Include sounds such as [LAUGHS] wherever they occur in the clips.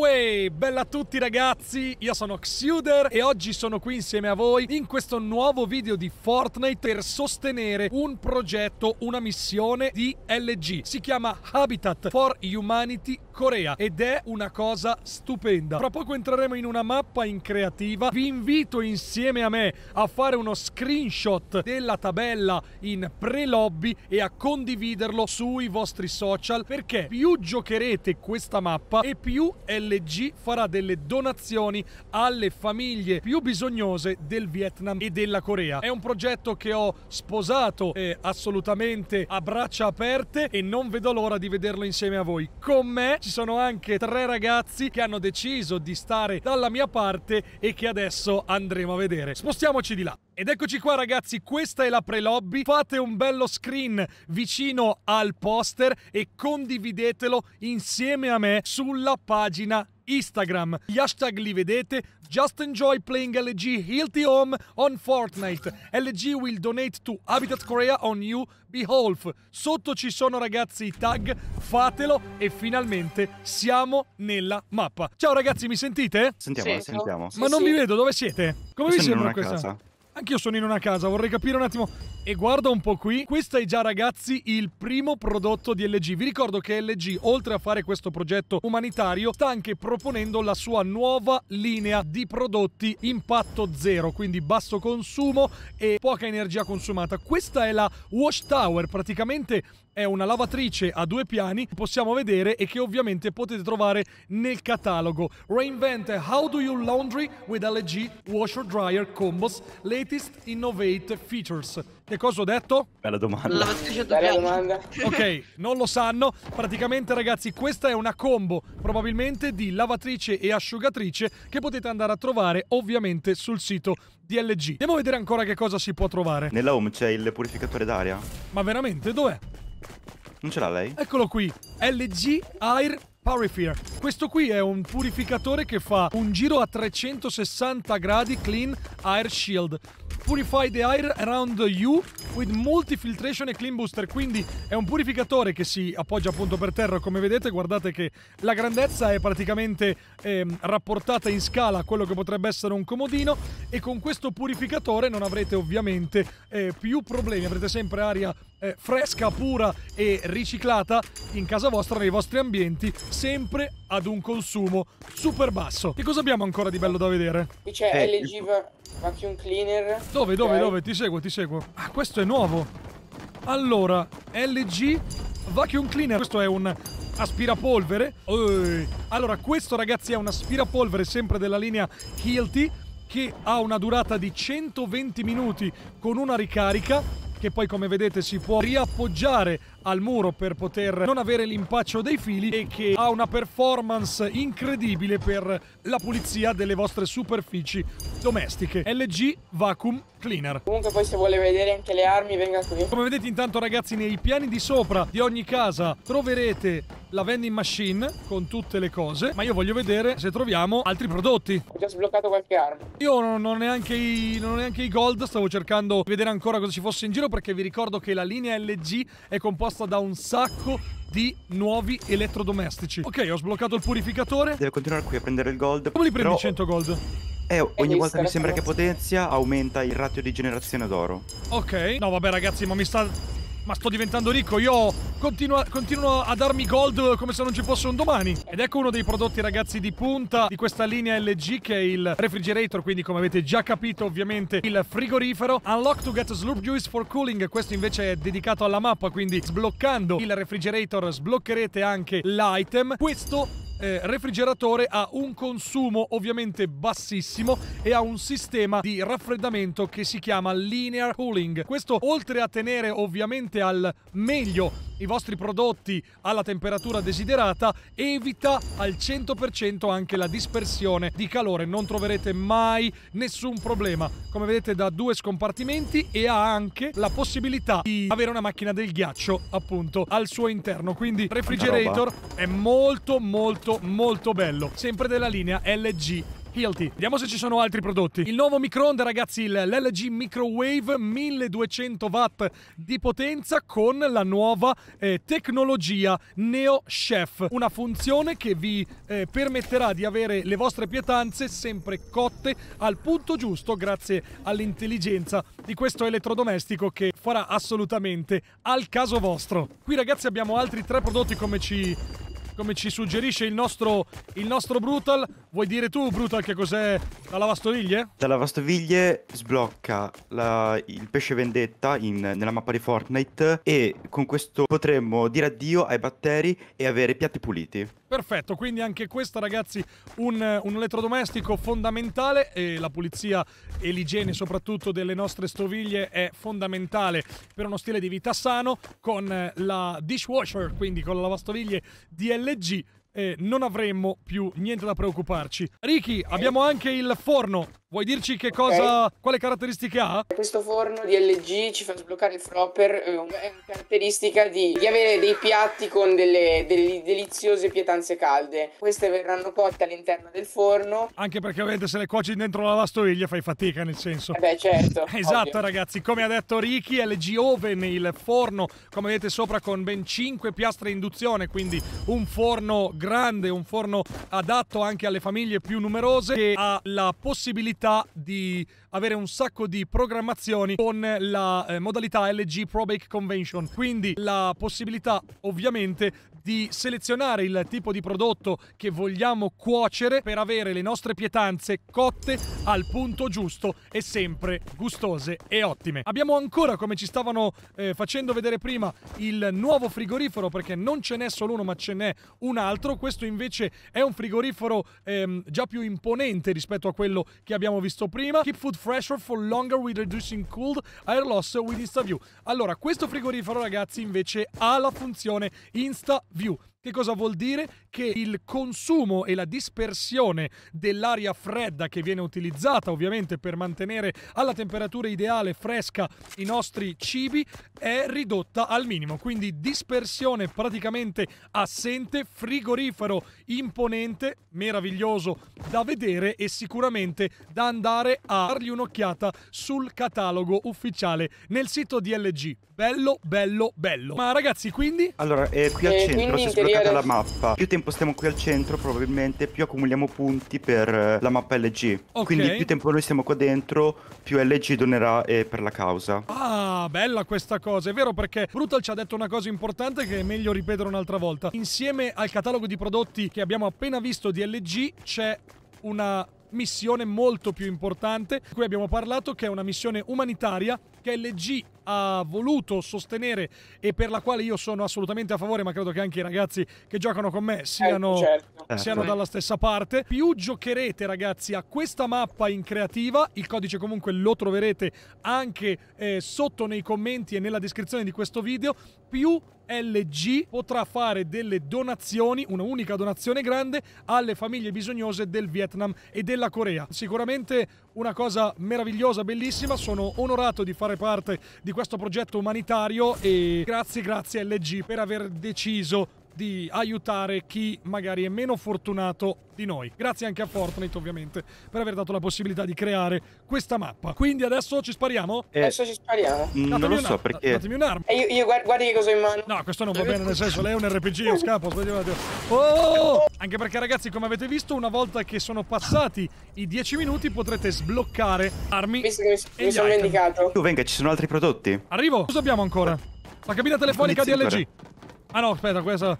Uè, bella a tutti ragazzi, io sono Xuder e oggi sono qui insieme a voi in questo nuovo video di Fortnite per sostenere un progetto, una missione di LG. Si chiama Habitat for Humanity Corea ed è una cosa stupenda. Tra poco entreremo in una mappa in creativa. Vi invito insieme a me a fare uno screenshot della tabella in pre-lobby e a condividerlo sui vostri social perché più giocherete questa mappa e più LG farà delle donazioni alle famiglie più bisognose del Vietnam e della Corea. È un progetto che ho sposato eh, assolutamente a braccia aperte e non vedo l'ora di vederlo insieme a voi. Con me ci sono anche tre ragazzi che hanno deciso di stare dalla mia parte e che adesso andremo a vedere. Spostiamoci di là. Ed eccoci qua ragazzi, questa è la pre-lobby, fate un bello screen vicino al poster e condividetelo insieme a me sulla pagina Instagram. Gli hashtag li vedete? Just enjoy playing LG Healthy Home on Fortnite. LG will donate to Habitat Korea on you behalf. Sotto ci sono ragazzi i tag, fatelo e finalmente siamo nella mappa. Ciao ragazzi, mi sentite? Sentiamo, sì, sentiamo. Ma sì, non sì. vi vedo, dove siete? Come Io vi sembra questa? Casa. Anch'io sono in una casa, vorrei capire un attimo. E guarda un po' qui, questo è già ragazzi il primo prodotto di LG. Vi ricordo che LG, oltre a fare questo progetto umanitario, sta anche proponendo la sua nuova linea di prodotti impatto zero, quindi basso consumo e poca energia consumata. Questa è la Watchtower, praticamente è una lavatrice a due piani possiamo vedere e che ovviamente potete trovare nel catalogo. Reinvent How Do You Laundry with LG Washer Dryer Combos Latest Innovate Features. Che cosa ho detto? Bella domanda. lavatrice Bella domanda. [LAUGHS] Ok, non lo sanno. Praticamente, ragazzi, questa è una combo probabilmente di lavatrice e asciugatrice che potete andare a trovare ovviamente sul sito di LG. Andiamo a vedere ancora che cosa si può trovare. Nella home c'è il purificatore d'aria. Ma veramente? Dov'è? Non ce l'ha lei? Eccolo qui, LG Air Purifier. Questo qui è un purificatore che fa un giro a 360 gradi clean air shield. Purify the Air Around You with multi filtration e Clean Booster, quindi è un purificatore che si appoggia appunto per terra, come vedete guardate che la grandezza è praticamente eh, rapportata in scala a quello che potrebbe essere un comodino e con questo purificatore non avrete ovviamente eh, più problemi, avrete sempre aria eh, fresca, pura e riciclata in casa vostra, nei vostri ambienti, sempre ad un consumo super basso. Che cosa abbiamo ancora di bello da vedere? Qui c'è eh, LG Vacuum cleaner. Dove, dove, okay. dove? Ti seguo, ti seguo. Ah, questo è nuovo. Allora, LG Vacuum Cleaner. Questo è un aspirapolvere. Ehi. Allora, questo ragazzi è un aspirapolvere sempre della linea Hilti che ha una durata di 120 minuti con una ricarica che poi come vedete si può riappoggiare al muro per poter non avere l'impaccio dei fili e che ha una performance incredibile per la pulizia delle vostre superfici domestiche. LG Vacuum Cleaner. Comunque poi se vuole vedere anche le armi venga qui. Come vedete intanto ragazzi nei piani di sopra di ogni casa troverete la vending machine con tutte le cose, ma io voglio vedere se troviamo altri prodotti. Ho già sbloccato qualche arma. Io non ho neanche i, non ho neanche i gold, stavo cercando di vedere ancora cosa ci fosse in giro perché vi ricordo che la linea LG è composta richiesta da un sacco di nuovi elettrodomestici. Ok, ho sbloccato il purificatore. Deve continuare qui a prendere il gold. Come li prendi però... 100 gold? Eh, ogni volta mi sembra che potenzia aumenta il ratio di generazione d'oro. Ok. No, vabbè ragazzi, ma mi sta ma sto diventando ricco, io continuo, continuo, a darmi gold come se non ci fosse un domani. Ed ecco uno dei prodotti ragazzi di punta di questa linea LG che è il refrigerator, quindi come avete già capito ovviamente il frigorifero. Unlock to get slurp juice for cooling, questo invece è dedicato alla mappa, quindi sbloccando il refrigerator sbloccherete anche l'item. Questo eh, refrigeratore ha un consumo ovviamente bassissimo e ha un sistema di raffreddamento che si chiama linear cooling. Questo oltre a tenere ovviamente al meglio i vostri prodotti alla temperatura desiderata evita al 100% anche la dispersione di calore. Non troverete mai nessun problema. Come vedete da due scompartimenti e ha anche la possibilità di avere una macchina del ghiaccio appunto al suo interno. Quindi refrigerator è molto molto molto bello. Sempre della linea LG Hilti. Vediamo se ci sono altri prodotti. Il nuovo microonde, ragazzi, l'LG Microwave 1200 watt di potenza con la nuova eh, tecnologia Neo Chef. Una funzione che vi eh, permetterà di avere le vostre pietanze sempre cotte al punto giusto grazie all'intelligenza di questo elettrodomestico che farà assolutamente al caso vostro. Qui ragazzi abbiamo altri tre prodotti come ci come ci suggerisce il nostro, il nostro Brutal, Vuoi dire tu, Brutal, che cos'è la lavastoviglie? La lavastoviglie sblocca la, il pesce vendetta in, nella mappa di Fortnite e con questo potremmo dire addio ai batteri e avere piatti puliti. Perfetto, quindi anche questo ragazzi un, un elettrodomestico fondamentale e la pulizia e l'igiene soprattutto delle nostre stoviglie è fondamentale per uno stile di vita sano con la dishwasher, quindi con la lavastoviglie DLG e non avremmo più niente da preoccuparci. Ricky, abbiamo anche il forno. Vuoi dirci che cosa, okay. quale caratteristiche ha? Questo forno di LG ci fa sbloccare il fropper, eh, è una caratteristica di, di avere dei piatti con delle, delle, deliziose pietanze calde. Queste verranno cotte all'interno del forno. Anche perché ovviamente se le cuoci dentro la lavastoviglie fai fatica nel senso. Eh beh certo. [LAUGHS] esatto ovvio. ragazzi, come ha detto Ricky, LG Oven, il forno come vedete sopra con ben 5 piastre induzione, quindi un forno grande, un forno adatto anche alle famiglie più numerose che ha la possibilità possibilità di avere un sacco di programmazioni con la eh, modalità LG Pro Bake Convention. Quindi la possibilità ovviamente di selezionare il tipo di prodotto che vogliamo cuocere per avere le nostre pietanze cotte al punto giusto e sempre gustose e ottime. Abbiamo ancora, come ci stavano eh, facendo vedere prima, il nuovo frigorifero perché non ce n'è solo uno ma ce n'è un altro. Questo invece è un frigorifero ehm, già più imponente rispetto a quello che abbiamo visto prima. Keep Food fresher for longer with reducing cold air loss with InstaView. Allora, questo frigorifero ragazzi invece ha la funzione InstaView. Che cosa vuol dire? Che il consumo e la dispersione dell'aria fredda che viene utilizzata ovviamente per mantenere alla temperatura ideale fresca i nostri cibi è ridotta al minimo, quindi dispersione praticamente assente, frigorifero imponente, meraviglioso da vedere e sicuramente da andare a dargli un'occhiata sul catalogo ufficiale nel sito di LG. Bello, bello, bello. Ma ragazzi, quindi... Allora, eh, qui al eh, centro si complicata la mappa. Più tempo stiamo qui al centro, probabilmente, più accumuliamo punti per eh, la mappa LG. Okay. Quindi più tempo noi stiamo qua dentro, più LG donerà eh, per la causa. Ah, bella questa cosa. È vero perché Brutal ci ha detto una cosa importante che è meglio ripetere un'altra volta. Insieme al catalogo di prodotti che abbiamo appena visto di LG c'è una missione molto più importante di cui abbiamo parlato che è una missione umanitaria che LG ha voluto sostenere e per la quale io sono assolutamente a favore, ma credo che anche i ragazzi che giocano con me eh, siano, eh, certo. siano dalla stessa parte. Più giocherete ragazzi a questa mappa in creativa, il codice comunque lo troverete anche eh, sotto nei commenti e nella descrizione di questo video, più LG potrà fare delle donazioni, una unica donazione grande, alle famiglie bisognose del Vietnam e della Corea. Sicuramente una cosa meravigliosa, bellissima, sono onorato di fare parte di questo progetto umanitario e grazie, grazie LG per aver deciso di aiutare chi magari è meno fortunato di noi. Grazie anche a Fortnite ovviamente per aver dato la possibilità di creare questa mappa. Quindi adesso ci spariamo? Eh, adesso ci spariamo. Datemi mm, non lo so perché... Datemi un'arma. E eh, io, io guardi che cosa ho in mano. No, questo non va bene, nel senso lei è un RPG, io scappo. Oh! Anche perché ragazzi, come avete visto, una volta che sono passati i 10 minuti potrete sbloccare armi. Visto che mi, mi sono item. vendicato. Tu venga, ci sono altri prodotti. Arrivo. Cosa abbiamo ancora? La cabina telefonica DLG. Ah no, aspetta, questa...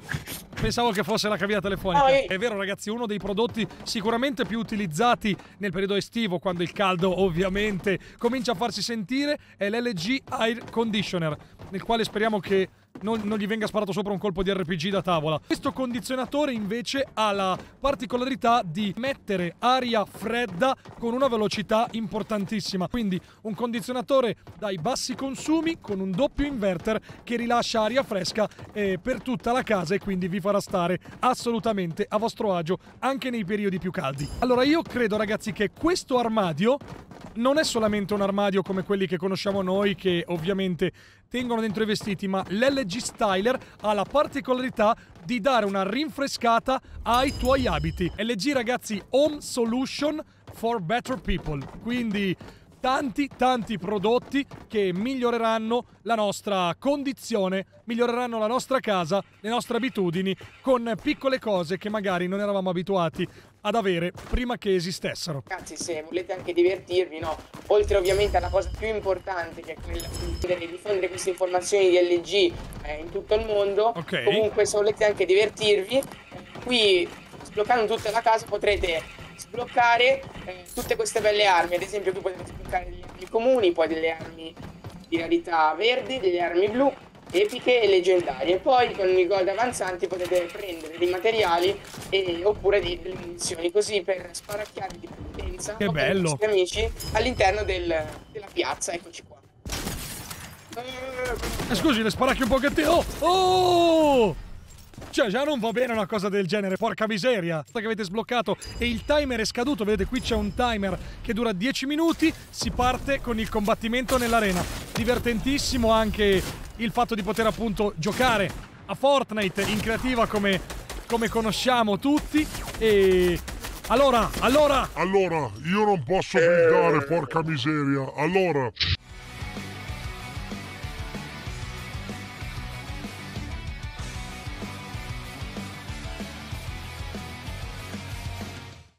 Pensavo che fosse la cavia telefonica. È vero ragazzi, uno dei prodotti sicuramente più utilizzati nel periodo estivo, quando il caldo ovviamente comincia a farsi sentire, è l'LG Air Conditioner, nel quale speriamo che non, non, gli venga sparato sopra un colpo di RPG da tavola. Questo condizionatore invece ha la particolarità di mettere aria fredda con una velocità importantissima. Quindi un condizionatore dai bassi consumi con un doppio inverter che rilascia aria fresca eh, per tutta la casa e quindi vi farà stare assolutamente a vostro agio anche nei periodi più caldi. Allora io credo ragazzi che questo armadio non è solamente un armadio come quelli che conosciamo noi, che ovviamente tengono dentro i vestiti, ma l'LG Styler ha la particolarità di dare una rinfrescata ai tuoi abiti. LG ragazzi, Home Solution for Better People. Quindi tanti tanti prodotti che miglioreranno la nostra condizione, miglioreranno la nostra casa, le nostre abitudini con piccole cose che magari non eravamo abituati ad avere prima che esistessero. Ragazzi, se volete anche divertirvi, no? Oltre ovviamente alla cosa più importante che è quella di diffondere queste informazioni di LG eh, in tutto il mondo, okay. comunque se volete anche divertirvi, qui sbloccando tutta la casa potrete sbloccare eh, tutte queste belle armi. Ad esempio, qui potete sbloccare delle armi comuni, poi delle armi di rarità verdi, delle armi blu, epiche e leggendarie. Poi con i gold avanzanti potete prendere dei materiali e, oppure delle munizioni, così per sparacchiare di potenza che bello. i amici all'interno del, della piazza. Eccoci qua. Eh, scusi, le sparacchi un po' che te. Oh! Oh! Cioè, già non va bene una cosa del genere, porca miseria. Sta Che avete sbloccato e il timer è scaduto. Vedete, qui c'è un timer che dura 10 minuti. Si parte con il combattimento nell'arena. Divertentissimo anche il fatto di poter appunto giocare a Fortnite in creativa come, come conosciamo tutti. E allora, allora! Allora, io non posso eh... gridare, porca miseria. Allora,